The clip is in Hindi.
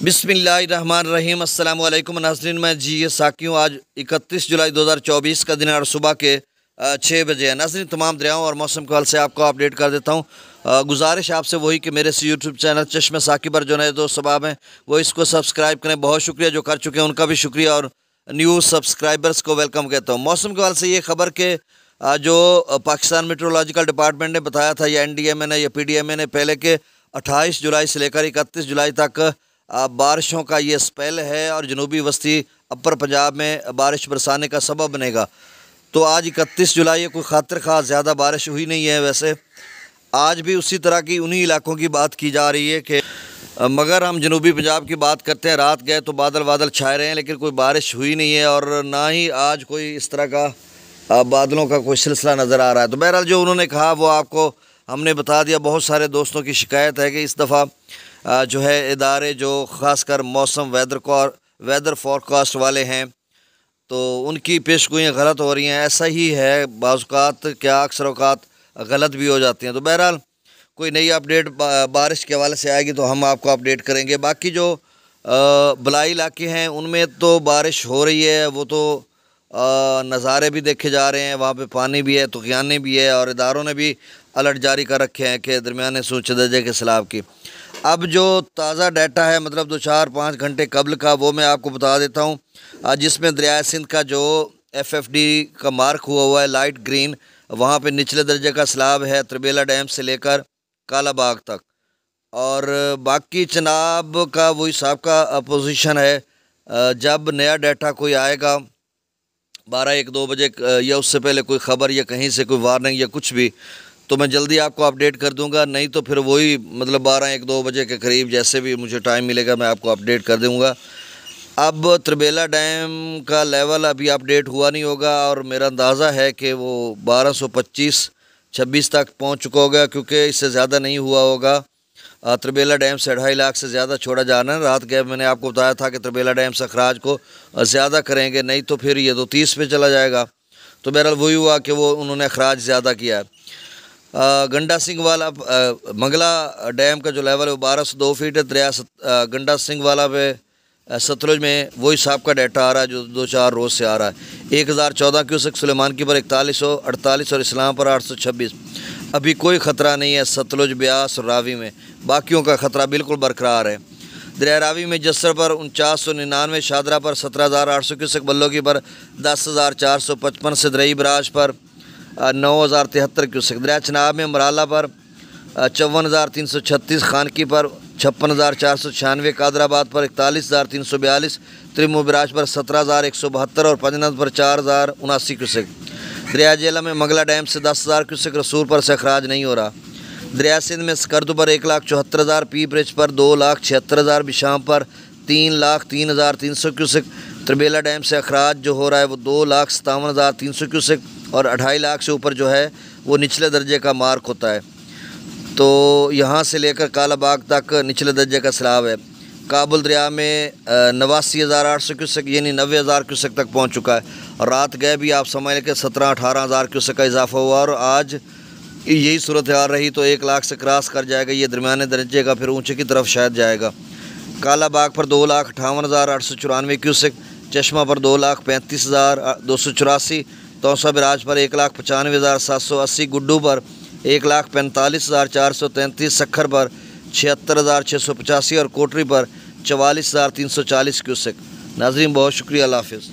बिसमीम अल्लाम नाजरन मैं जी ये साकी हूँ आज 31 जुलाई 2024 का दिन और सुबह के छः बजे है नाजरन तमाम दरियाओं और मौसम के हाल से आपको अपडेट कर देता हूँ गुजारिश आपसे वही कि मेरे से यूट्यूब चैनल चश्मे साकी पर जो नए दोस्त सबाब हैं वो इसको सब्सक्राइब करें बहुत शुक्रिया जो कर चुके हैं उनका भी शुक्रिया और न्यू सब्सक्राइबर्स को वेलकम कहता हूँ मौसम के हाल से ये खबर के जो पाकिस्तान मेट्रोलॉजिकल डिपार्टमेंट ने बताया था या एन डी एम ए ने या पी डी एम ए ने पहले के अट्ठाईस जुलाई से लेकर इकतीस जुलाई तक बारिशों का ये स्पेल है और जनूबी वस्ती अपर पंजाब में बारिश बरसाने का सबब बनेगा तो आज इकतीस जुलाई कोई खातर खास ज़्यादा बारिश हुई नहीं है वैसे आज भी उसी तरह की उन्हीं इलाकों की बात की जा रही है कि मगर हम जनूबी पंजाब की बात करते हैं रात गए तो बादल बादल छाए रहे हैं लेकिन कोई बारिश हुई नहीं है और ना ही आज कोई इस तरह का बादलों का कोई सिलसिला नज़र आ रहा है तो बहरहाल जो उन्होंने कहा वो आपको हमने बता दिया बहुत सारे दोस्तों की शिकायत है कि इस दफ़ा जो है इदारे जो ख़ास कर मौसम वेदर को वेदर फॉरकास्ट वाले हैं तो उनकी पेश गलत हो रही हैं ऐसा ही है बाज़ात क्या अक्सर अवकात गलत भी हो जाती हैं तो बहरहाल कोई नई अपडेट बारिश के हवाले से आएगी तो हम आपको अपडेट करेंगे बाकी जो बलाई इलाके हैं उनमें तो बारिश हो रही है वो तो नज़ारे भी देखे जा रहे हैं वहाँ पे पानी भी है तुगाने भी है और इदारों ने भी अलर्ट जारी कर रखे हैं कि दरमिया सूच दर्जे के सैलाब की अब जो ताज़ा डाटा है मतलब दो चार पाँच घंटे कबल का वो मैं आपको बता देता हूँ जिसमें दरिया सिंध का जो एफएफडी का मार्क हुआ हुआ है लाइट ग्रीन वहाँ पे निचले दर्जे का सलाब है त्रिबेला डैम से लेकर कालाबाग तक और बाकी चनाब का वही सबका अपोजिशन है जब नया डाटा कोई आएगा बारह एक दो बजे या उससे पहले कोई ख़बर या कहीं से कोई वार्निंग या कुछ भी तो मैं जल्दी आपको अपडेट कर दूंगा नहीं तो फिर वही मतलब बारह एक दो बजे के करीब जैसे भी मुझे टाइम मिलेगा मैं आपको अपडेट कर दूंगा अब त्रिबेला डैम का लेवल अभी अपडेट हुआ नहीं होगा और मेरा अंदाज़ा है कि वो 1225 26 तक पहुंच चुका होगा क्योंकि इससे ज़्यादा नहीं हुआ होगा त्रिबेला डैम से ढाई लाख से ज़्यादा छोड़ा जाना है रात के मैंने आपको बताया था कि त्रिबेला डैम से अखराज को ज़्यादा करेंगे नहीं तो फिर ये तो तीस पे चला जाएगा तो बहरहाल वही हुआ कि वो उन्होंने अखराज ज़्यादा किया है गंडा सिंह वाला मंगला डैम का जो लेवल है वो बारह सौ दो फीट है दरिया गंडा सिंह वाला पे सतलुज में वही हिसाब का डाटा आ रहा है जो दो चार रोज़ से आ रहा है एक हज़ार चौदह क्यूसक सलेमान की पर इकतालीस सौ अड़तालीस और इस्लाम पर आठ सौ छब्बीस अभी कोई ख़तरा नहीं है सतलुज ब्यास और रावी में बाकियों का ख़तरा बिल्कुल बरकरार है दरिया रावी में जस्सर पर उनचास सौ निन्यानवे शादरा पर सत्रह हज़ार आठ सौ क्यूसक बल्लोगी पर दस हज़ार चार सौ पचपन सदरई बराज पर नौ हज़ार तिहत्तर क्यूसक दरिया चनाब में मराला पर चौवन हज़ार तीन सौ छत्तीस खानकी पर छप्पन हज़ार चार सौ छियानवे कादराबाद पर इकतालीस हज़ार तीन सौ बयालीस त्रिमुबराज पर सत्रह हज़ार एक सौ बहत्तर और पंजनाथ पर चार हज़ार उनासी क्यूसक दरिया जेला में मंगला डैम से दस हज़ार क्यूसक रसूल पर से अखराज नहीं हो रहा दरिया सिंध में स्कर्द पर एक लाख चौहत्तर हज़ार पी ब्रिज पर दो लाख छिहत्तर हज़ार बिशाम पर तीन लाख तीन हज़ार तीन सौ क्यूसक त्रिबेला डैम से अखराज जो हो रहा है वो दो लाख सतावन हज़ार तीन सौ क्यूसक और अढ़ाई लाख से ऊपर जो है वो निचले दर्जे का मार्क होता है तो यहाँ से लेकर कालाबाग तक निचले दर्जे का सैलाब है काबुल दरिया में नवासी हज़ार आठ सौ क्यूसक यानी नबे हज़ार क्यूसक तक पहुँच चुका है रात गए भी आप समझ लें कि सत्रह अठारह हज़ार क्यूसक का इजाफा हुआ और आज यही सूरत हाल रही तो एक लाख से क्रॉस कर जाएगा ये दरमियाने दर्जे का फिर ऊँचे की तरफ शायद जाएगा कालाबाग पर दो लाख अठावन हज़ार आठ सौ चौरानवे क्यूसक चश्मा पर दो लाख पैंतीस हज़ार दो सौ चौरासी दौसा बिराज पर एक लाख पचानवे हज़ार सात सौ अस्सी गुड्डू पर एक लाख पैंतालीस हज़ार चार सौ तैंतीस सखर पर छिहत्तर हज़ार छः सौ पचासी और कोटरी पर चवालीस हज़ार तीन सौ चालीस क्यूसेक नाजरीन बहुत शुक्रिया हाफिज़